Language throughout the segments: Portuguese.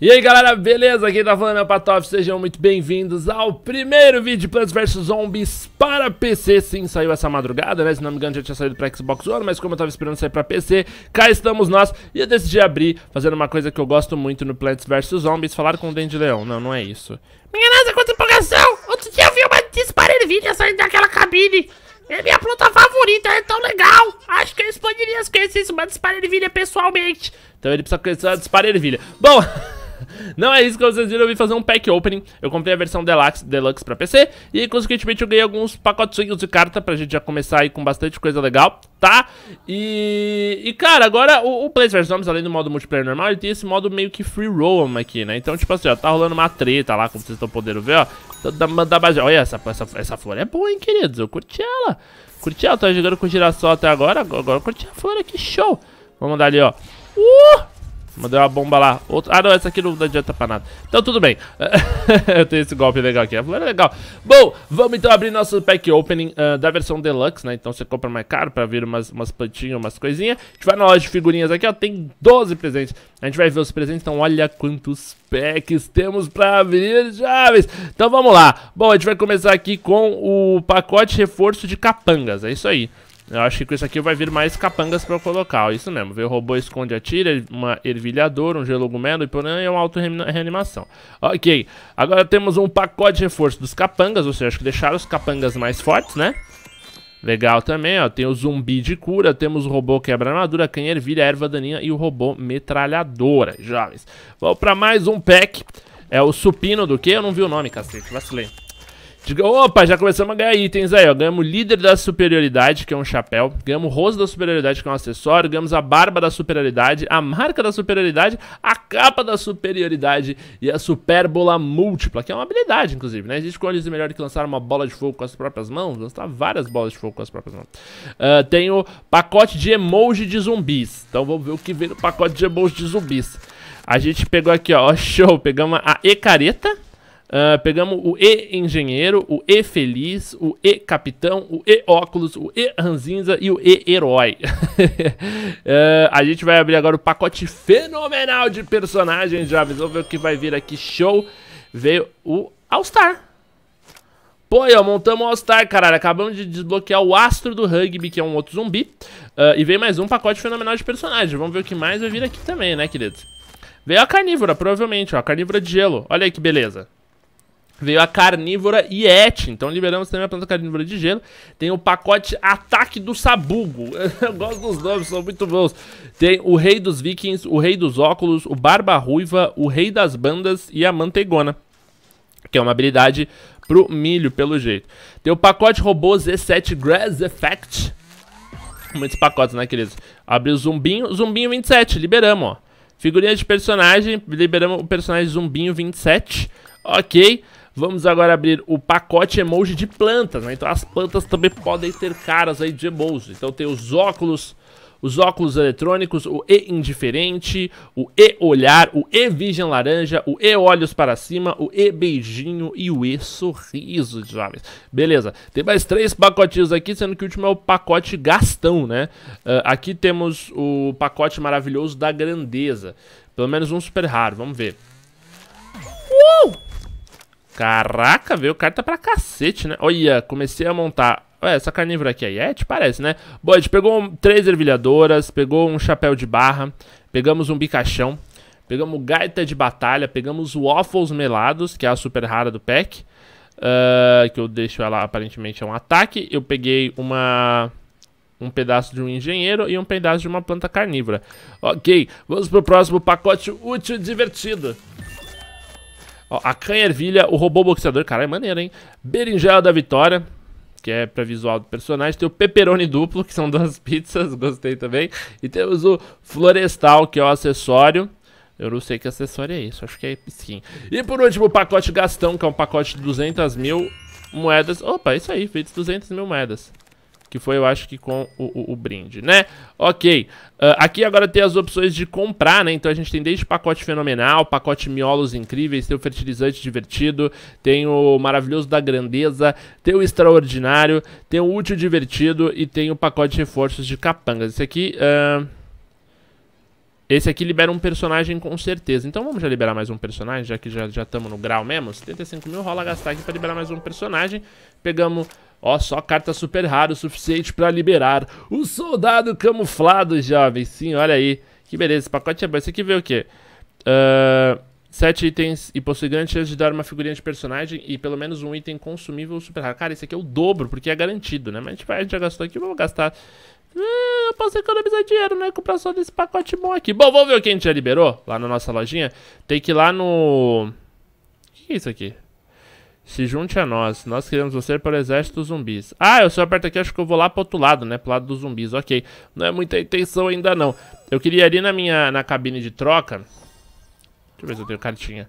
E aí galera, beleza? Aqui tá falando é o Patof, sejam muito bem-vindos ao primeiro vídeo de Plants vs Zombies para PC Sim, saiu essa madrugada, né? Se não me engano já tinha saído pra Xbox One, mas como eu tava esperando sair pra PC Cá estamos nós e eu decidi abrir fazendo uma coisa que eu gosto muito no Plants vs Zombies Falar com o Dente Leão, não, não é isso Minha nossa, é quanta empolgação! Outro dia eu vi uma disparelvinha saindo daquela cabine é minha planta favorita, é tão legal! Acho que eu expandiria as conhecimentos dispara ervilha pessoalmente. Então ele precisa conhecer a dispara ervilha. Bom, Não é isso que vocês viram, eu vim fazer um pack opening. Eu comprei a versão Deluxe, Deluxe pra PC e, consequentemente, eu ganhei alguns pacotinhos de carta pra gente já começar aí com bastante coisa legal, tá? E, e cara, agora o, o Plants vs Zombies, além do modo multiplayer normal, ele tem esse modo meio que free roam aqui, né? Então, tipo assim, ó, tá rolando uma treta lá, como vocês estão podendo ver, ó. Da, da base. Olha, essa, essa, essa flor é boa, hein, queridos? Eu curti ela. Curti ela, tava jogando com girassol até agora. Agora eu curti a flor aqui, show. Vamos dar ali, ó. Uh! Mandei uma bomba lá. outro Ah, não, essa aqui não adianta pra nada. Então, tudo bem. eu tenho esse golpe legal aqui. É legal. Bom, vamos então abrir nosso pack opening uh, da versão Deluxe, né? Então, você compra mais caro pra vir umas, umas plantinhas, umas coisinhas. A gente vai na loja de figurinhas aqui, ó. Tem 12 presentes. A gente vai ver os presentes. Então, olha quantos packs temos pra abrir, chaves. Então, vamos lá. Bom, a gente vai começar aqui com o pacote reforço de capangas. É isso aí. Eu acho que com isso aqui vai vir mais capangas pra colocar. Ó, isso mesmo. Veio o robô esconde atira, uma ervilhadora, um gelogumelo e por aí é uma auto-reanimação. Ok. Agora temos um pacote de reforço dos capangas, ou seja, acho que deixaram os capangas mais fortes, né? Legal também, ó. Tem o zumbi de cura, temos o robô quebra armadura, canha ervilha, erva daninha e o robô metralhadora, jovens. Vamos pra mais um pack. É o supino do quê? Eu não vi o nome, cacete. Vacilei. Opa, já começamos a ganhar itens aí, ó. Ganhamos o líder da superioridade, que é um chapéu. Ganhamos o rosto da superioridade, que é um acessório. Ganhamos a barba da superioridade, a marca da superioridade, a capa da superioridade e a supérbola múltipla, que é uma habilidade, inclusive, né? Existe coisa melhor que lançar uma bola de fogo com as próprias mãos. Lançar várias bolas de fogo com as próprias mãos. Uh, tem o pacote de emoji de zumbis. Então vamos ver o que vem no pacote de emoji de zumbis. A gente pegou aqui, ó, show. Pegamos a Ecareta. Uh, pegamos o E engenheiro, o E feliz, o E capitão, o E óculos, o E ranzinza e o E herói. uh, a gente vai abrir agora o pacote fenomenal de personagens. Já ver o que vai vir aqui. Show. Veio o All Star. Pô, ó, montamos o All Star, caralho. Acabamos de desbloquear o Astro do Rugby, que é um outro zumbi. Uh, e veio mais um pacote fenomenal de personagens. Vamos ver o que mais vai vir aqui também, né, queridos? Veio a carnívora, provavelmente, ó. A carnívora de gelo. Olha aí que beleza. Veio a carnívora Yeti, então liberamos também a planta carnívora de gelo. Tem o pacote Ataque do Sabugo, eu gosto dos nomes, são muito bons. Tem o Rei dos Vikings, o Rei dos Óculos, o Barba Ruiva, o Rei das Bandas e a Mantegona. Que é uma habilidade pro milho, pelo jeito. Tem o pacote robô Z7 Grass Effect. Muitos pacotes, né, queridos? Abre o zumbinho, zumbinho 27, liberamos, ó. Figurinha de personagem, liberamos o personagem zumbinho 27. Ok. Vamos agora abrir o pacote emoji de plantas, né? Então as plantas também podem ter caras aí de emoji. Então tem os óculos, os óculos eletrônicos, o E indiferente, o E olhar, o E vision laranja, o E olhos para cima, o E beijinho e o E sorriso, jovens. Beleza, tem mais três pacotinhos aqui, sendo que o último é o pacote gastão, né? Uh, aqui temos o pacote maravilhoso da grandeza, pelo menos um super raro, vamos ver. Uou! Caraca, veio carta pra cacete, né? Olha, comecei a montar. Ué, essa carnívora aqui é Yeti? Parece, né? gente pegou um, três ervilhadoras, pegou um chapéu de barra, pegamos um bicachão, pegamos gaita de batalha, pegamos waffles melados, que é a super rara do pack, uh, que eu deixo ela aparentemente é um ataque. Eu peguei uma um pedaço de um engenheiro e um pedaço de uma planta carnívora. Ok, vamos pro próximo pacote útil e divertido. Ó, a Canha Ervilha, o robô boxeador, caralho, é maneiro, hein? Berinjela da Vitória, que é pra visual do personagem. Tem o Pepperoni Duplo, que são duas pizzas, gostei também. E temos o Florestal, que é o acessório. Eu não sei que acessório é isso, acho que é skin. E por último, o pacote Gastão, que é um pacote de 200 mil moedas. Opa, é isso aí, feito 200 mil moedas que foi, eu acho que com o, o, o brinde, né? Ok, uh, aqui agora tem as opções de comprar, né? Então a gente tem desde pacote fenomenal, pacote miolos incríveis, tem o fertilizante divertido, tem o maravilhoso da grandeza, tem o extraordinário, tem o útil divertido e tem o pacote de reforços de capangas. Esse aqui... Uh... Esse aqui libera um personagem com certeza. Então vamos já liberar mais um personagem, já que já estamos no grau mesmo. 75 mil rola gastar aqui para liberar mais um personagem. Pegamos Ó, só carta super rara o suficiente para liberar o soldado camuflado, jovem. Sim, olha aí. Que beleza, esse pacote é bom. Esse aqui veio o quê? sete Uh... itens e possui grande chance de dar uma figurinha de personagem e pelo menos um item consumível super raro. Cara, esse aqui é o dobro, porque é garantido, né? Mas a gente, vai, a gente já gastou aqui, vamos gastar... Ah, eu posso economizar dinheiro, né? Comprar só desse pacote bom aqui. Bom, vamos ver o que a gente já liberou lá na nossa lojinha. Tem que ir lá no... O que é isso aqui? Se junte a nós. Nós queremos você para o exército dos zumbis. Ah, eu só aperto aqui, acho que eu vou lá pro outro lado, né? Pro lado dos zumbis, ok. Não é muita intenção ainda, não. Eu queria ali na minha na cabine de troca. Deixa eu ver se eu tenho cartinha.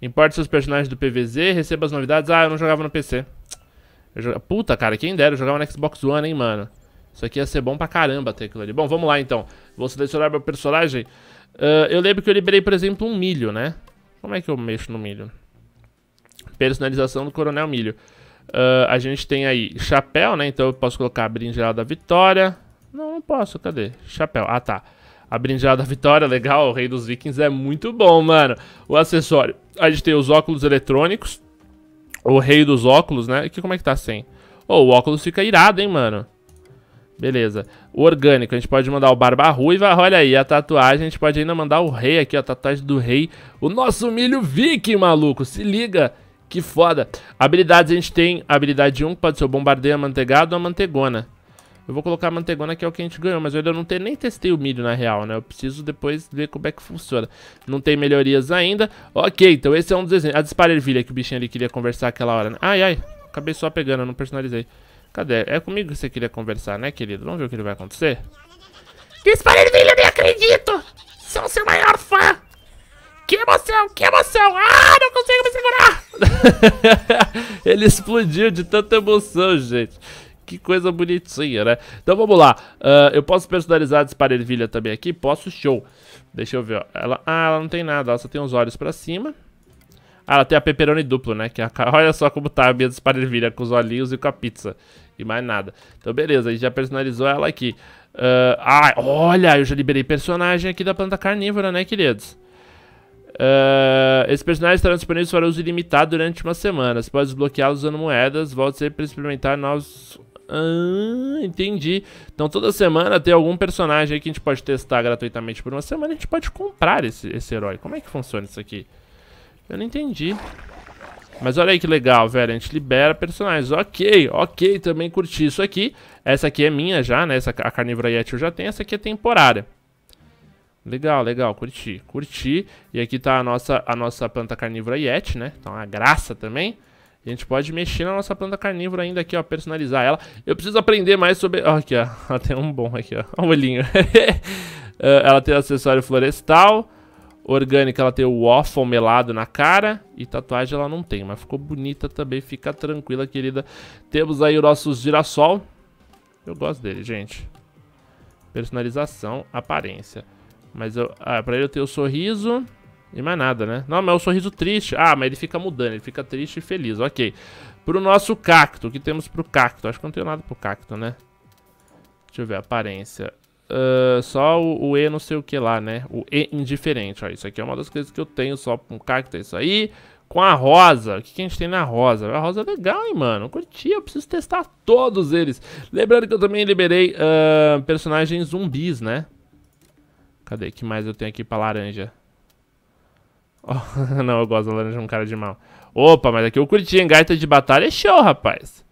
Importe seus personagens do PVZ, receba as novidades. Ah, eu não jogava no PC. Puta, cara, quem dera, eu jogava no Xbox One, hein, mano. Isso aqui ia ser bom pra caramba ter aquilo ali. Bom, vamos lá, então. Vou selecionar meu personagem. Uh, eu lembro que eu liberei, por exemplo, um milho, né? Como é que eu mexo no milho? Personalização do Coronel Milho. Uh, a gente tem aí chapéu, né? Então eu posso colocar a brinjela da vitória. Não, não posso, cadê? Chapéu. Ah, tá. A brinjela da vitória, legal. O rei dos vikings é muito bom, mano. O acessório. A gente tem os óculos eletrônicos. O rei dos óculos, né? Aqui como é que tá sem? Assim? Oh, o óculos fica irado, hein, mano. Beleza. O orgânico, a gente pode mandar o Barba Ruiva. Olha aí, a tatuagem. A gente pode ainda mandar o rei aqui, a tatuagem do rei. O nosso milho viking, maluco. Se liga. Que foda. Habilidades a gente tem. Habilidade 1 pode ser o bombardeio amanteigado ou a mantegona. Eu vou colocar a mantegona que é o que a gente ganhou, mas eu ainda não tenho nem testei o milho na real, né? Eu preciso depois ver como é que funciona. Não tem melhorias ainda. Ok, então esse é um dos exemplos. A disparervilha que o bichinho ali queria conversar aquela hora. Né? Ai, ai, acabei só pegando, não personalizei. Cadê? É comigo que você queria conversar, né, querido? Vamos ver o que vai acontecer. Disparervilha, eu nem acredito! Sou seu maior fã! Que emoção, que emoção! Ah, não consigo me segurar! Ele explodiu de tanta emoção, gente. Que coisa bonitinha, né? Então vamos lá. Uh, eu posso personalizar a esparervilha também aqui? Posso, show. Deixa eu ver, ó. Ela, ah, ela não tem nada, ela só tem os olhos pra cima. Ah, ela tem a pepperoni duplo, né? Que é a... Olha só como tá a minha esparervilha, com os olhinhos e com a pizza. E mais nada. Então beleza, a gente já personalizou ela aqui. Uh, ah, olha, eu já liberei personagem aqui da planta carnívora, né, queridos? Uh, esses personagens estarão disponíveis para uso ilimitado durante uma semana. Você pode desbloqueá-los usando moedas. Volte sempre para experimentar novos. Ah, entendi. Então toda semana tem algum personagem aí que a gente pode testar gratuitamente por uma semana. A gente pode comprar esse, esse herói. Como é que funciona isso aqui? Eu não entendi. Mas olha aí que legal, velho. A gente libera personagens. Ok, ok. Também curti isso aqui. Essa aqui é minha já, né? Essa, a Carnívora Yeti eu já tenho. Essa aqui é temporária. Legal, legal, curti, curti. E aqui tá a nossa, a nossa planta carnívora Yeti, né? Tá uma graça também. A gente pode mexer na nossa planta carnívora ainda aqui, ó, personalizar ela. Eu preciso aprender mais sobre... Ó, aqui, ó, ela tem um bom aqui, ó, um olhinho. Eh, ela tem acessório florestal, orgânica ela tem o waffle melado na cara e tatuagem ela não tem, mas ficou bonita também, fica tranquila, querida. Temos aí o nosso girassol. Eu gosto dele, gente. Personalização, aparência. Mas eu... Ah, pra ele eu tenho o sorriso... E mais nada, né? Não, mas é o sorriso triste. Ah, mas ele fica mudando. Ele fica triste e feliz. Ok. Pro nosso cacto. O que temos pro cacto? Acho que não tenho nada pro cacto, né? Deixa eu ver. Aparência. Uh, só o, o, E não sei o que lá, né? O E indiferente. Ó, isso aqui é uma das coisas que eu tenho só com um cacto. É isso aí. Com a rosa. O que, que, a gente tem na rosa? A rosa é legal, hein, mano? Eu curti. Eu preciso testar todos eles. Lembrando que eu também liberei uh, personagens zumbis, né? Cadê? que mais eu tenho aqui pra laranja? Oh, não, eu gosto da laranja é um cara de mal. Opa, mas aqui eu curti, hein? Gaita de batalha é show, rapaz.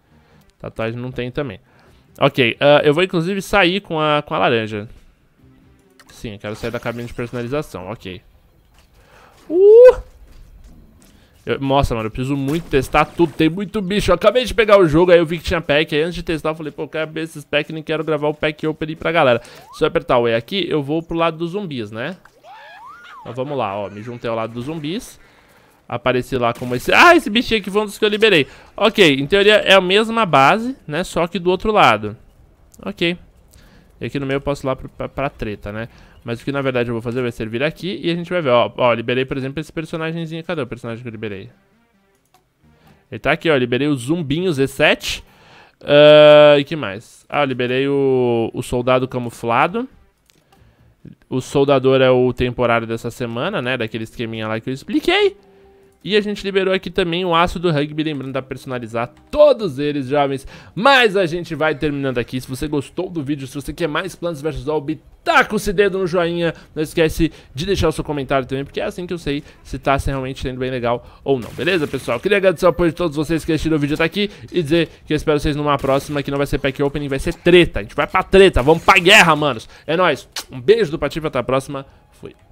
Tatuagem não tem também. Ok, uh, eu vou inclusive sair com a, com a laranja. Sim, eu quero sair da cabine de personalização, ok. Uh! Eu, nossa, mano, eu preciso muito testar tudo. Tem muito bicho. Eu acabei de pegar o jogo, aí eu vi que tinha pack. Aí antes de testar, eu falei, pô, eu quero abrir esses packs nem quero gravar o pack opening pra galera. Se eu apertar o E aqui, eu vou pro lado dos zumbis, né? Então vamos lá, ó. Me juntei ao lado dos zumbis. Apareci lá como esse... Ah, esse bichinho aqui foi um dos que eu liberei. Ok, em teoria é a mesma base, né? Só que do outro lado. Ok. E aqui no meio eu posso ir lá pra, pra, pra treta, né? Mas o que na verdade eu vou fazer vai ser vir aqui e a gente vai ver, ó, ó, liberei por exemplo esse personagemzinho, cadê o personagem que eu liberei? Ele tá aqui, ó, liberei o zumbinho Z7 uh, ah, E que mais? Ah, liberei o, o soldado camuflado O soldador é o temporário dessa semana, né, daquele esqueminha lá que eu expliquei e a gente liberou aqui também o aço do rugby, lembrando da personalizar todos eles, jovens. Mas a gente vai terminando aqui. Se você gostou do vídeo, se você quer mais Plants vs. Zombie, taca esse dedo no joinha. Não esquece de deixar o seu comentário também, porque é assim que eu sei se tá se realmente sendo bem legal ou não. Beleza, pessoal? Queria agradecer o apoio de todos vocês que assistiram o vídeo até aqui e dizer que eu espero vocês numa próxima, que não vai ser pack opening, vai ser treta. A gente vai pra treta, vamos pra guerra, manos. É nóis. Um beijo do Patife, até a próxima. Fui.